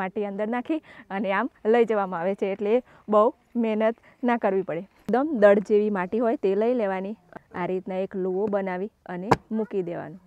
માટી અંદર નાખી અને આમ લઈ જવામાં આવે છે એટલે બહુ મહેનત ના કરવી પડે એકદમ દળ જેવી માટી હોય તે લઈ લેવાની આ રીતના એક લુવો બનાવી અને મૂકી દેવાનું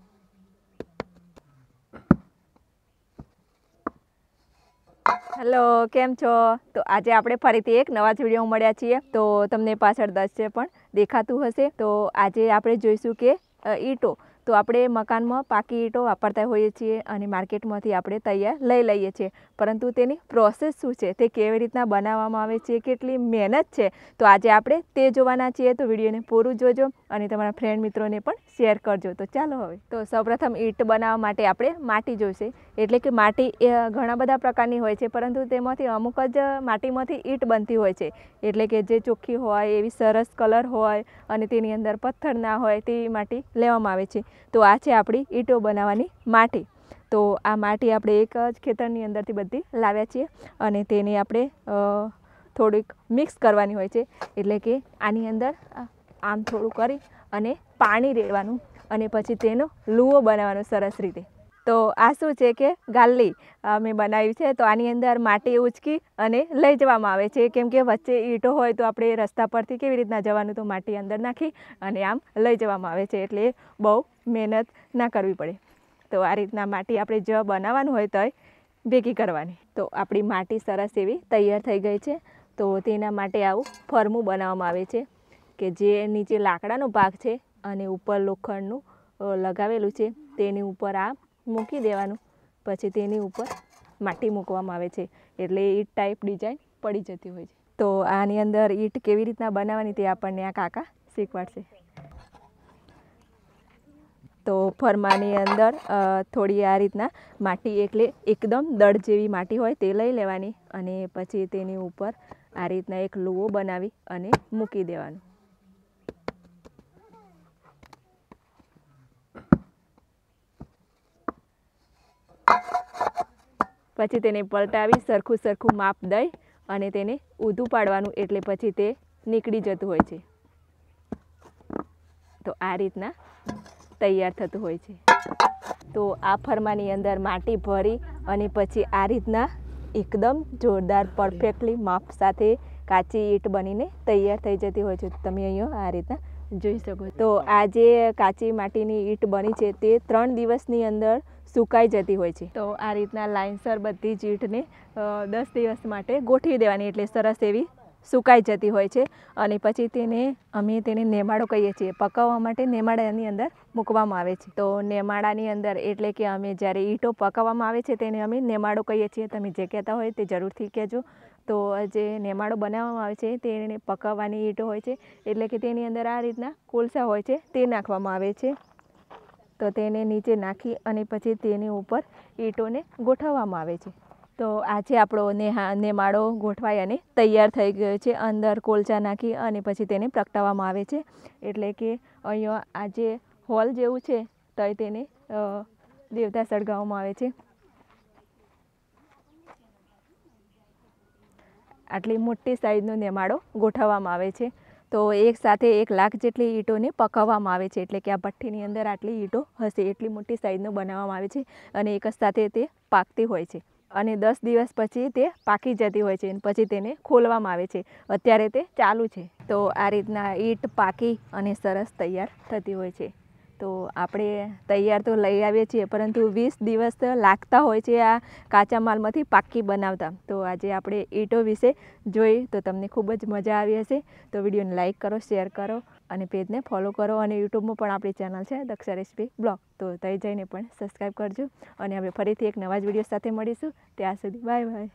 હેલો કેમ છો તો આજે આપણે ફરીથી એક નવા જ વિડીયો મળ્યા છીએ તો તમને પાછળ દસ છે પણ દેખાતું હશે તો આજે આપણે જોઈશું કે ઈંટો તો આપણે મકાનમાં પાકી ઈંટો વાપરતા હોઈએ છીએ અને માર્કેટમાંથી આપણે તૈયાર લઈ લઈએ છીએ પરંતુ તેની પ્રોસેસ શું છે તે કેવી રીતના બનાવવામાં આવે છે કેટલી મહેનત છે તો આજે આપણે તે જોવાના છીએ તો વિડીયોને પૂરું જોજો અને તમારા ફ્રેન્ડ મિત્રોને પણ શેર કરજો તો ચાલો હવે તો સૌપ્રથમ ઈંટ બનાવવા માટે આપણે માટી જોઈશે એટલે કે માટી ઘણા બધા પ્રકારની હોય છે પરંતુ તેમાંથી અમુક જ માટીમાંથી ઈંટ બનતી હોય છે એટલે કે જે ચોખ્ખી હોય એવી સરસ કલર હોય અને તેની અંદર પથ્થર ના હોય તેવી માટી લેવામાં આવે છે તો આ છે આપણી ઈંટો બનાવવાની માટી તો આ માટી આપણે એક જ ખેતરની અંદરથી બધી લાવ્યા છીએ અને તેને આપણે થોડીક મિક્સ કરવાની હોય છે એટલે કે આની અંદર આમ થોડું કરી અને પાણી રેડવાનું અને પછી તેનો લુઓ બનાવવાનો સરસ રીતે તો આ શું છે કે ગાલ્લી મેં બનાવ્યું છે તો આની અંદર માટી ઉચકી અને લઈ જવામાં આવે છે કેમ કે વચ્ચે ઈંટો હોય તો આપણે રસ્તા પરથી કેવી રીતના જવાનું તો માટી અંદર નાખી અને આમ લઈ જવામાં આવે છે એટલે બહુ મહેનત ના કરવી પડે તો આ રીતના માટી આપણે જ બનાવવાનું હોય તોય ભેગી કરવાની તો આપણી માટી સરસ એવી તૈયાર થઈ ગઈ છે તો તેના માટે આવું ફરમું બનાવવામાં આવે છે કે જે નીચે લાકડાનો ભાગ છે અને ઉપર લોખંડનું લગાવેલું છે તેની ઉપર આ મૂકી દેવાનું પછી તેની ઉપર માટી મૂકવામાં આવે છે એટલે ઈટ ટાઈપ ડિઝાઇન પડી જતી હોય છે તો આની અંદર ઈટ કેવી રીતના બનાવવાની તે આપણને આ કાકા શીખવાડશે તો ફરમાની અંદર થોડી આ રીતના માટી એટલે એકદમ દળ જેવી માટી હોય તે લઈ લેવાની અને પછી તેની ઉપર આ રીતના એક લુઓ બનાવી અને મૂકી દેવાનું પછી તેને પલટાવી સરખું સરખું માપ દઈ અને તેને ઊધું પાડવાનું એટલે પછી તે નીકળી જતું હોય છે તો આ રીતના તૈયાર થતું હોય છે તો આ ફરમાની અંદર માટી ભરી અને પછી આ રીતના એકદમ જોરદાર પરફેક્ટલી માપ સાથે કાચી ઈંટ બનીને તૈયાર થઈ જતી હોય છે તમે અહીંયા આ રીતના જોઈ શકો તો આ જે કાચી માટીની ઈંટ બની છે તે ત્રણ દિવસની અંદર સુકાઈ જતી હોય છે તો આ રીતના લાઇનસર બધી જ ઈંટને દસ દિવસ માટે ગોઠવી દેવાની એટલે સરસ એવી સુકાઈ જતી હોય છે અને પછી તેને અમે તેને નેમાડો કહીએ છીએ પકવવા માટે નેમાડાની અંદર મૂકવામાં આવે છે તો નેમાડાની અંદર એટલે કે અમે જ્યારે ઈંટો પકાવવામાં આવે છે તેને અમે નેમાડો કહીએ છીએ તમે જે કહેતા હોય તે જરૂરથી કહેજો તો જે નેમાડો બનાવવામાં આવે છે તેને પકાવવાની ઈંટો હોય છે એટલે કે તેની અંદર આ રીતના કોલસા હોય છે તે નાખવામાં આવે છે તો તેને નીચે નાખી અને પછી તેની ઉપર ઈંટોને ગોઠવવામાં આવે છે તો આજે આપણો નેહા નેમાડો ગોઠવાઈ અને તૈયાર થઈ ગયો છે અંદર કોલસા નાખી અને પછી તેને પ્રગટાવવામાં આવે છે એટલે કે અહીંયા આજે હોલ જેવું છે તો તેને દેવતા સળગાવવામાં આવે છે આટલી મોટી સાઈઝનો નેમાળો ગોઠવવામાં આવે છે તો એક સાથે એક લાખ જેટલી ઈંટોને પકવવામાં આવે છે એટલે કે આ ભઠ્ઠીની અંદર આટલી ઈંટો હશે એટલી મોટી સાઇઝનો બનાવવામાં આવે છે અને એક જ સાથે તે પાકતી હોય છે અને દસ દિવસ પછી તે પાકી જતી હોય છે અને પછી તેને ખોલવામાં આવે છે અત્યારે તે ચાલુ છે તો આ રીતના ઈંટ પાકી અને સરસ તૈયાર થતી હોય છે તો આપણે તૈયાર તો લઈ આવીએ છીએ પરંતુ વીસ દિવસ લાગતા હોય છે આ કાચા માલમાંથી પાકી બનાવતા તો આજે આપણે ઈંટો વિશે જોઈ તો તમને ખૂબ જ મજા આવી હશે તો વિડીયોને લાઇક કરો શેર કરો અને પેજને ફોલો કરો અને યુટ્યુબમાં પણ આપણી ચેનલ છે દક્ષા રેસીપી બ્લોગ તો તઈ જઈને પણ સબસ્ક્રાઈબ કરજો અને હવે ફરીથી એક નવા જ વિડીયો સાથે મળીશું ત્યાં સુધી બાય બાય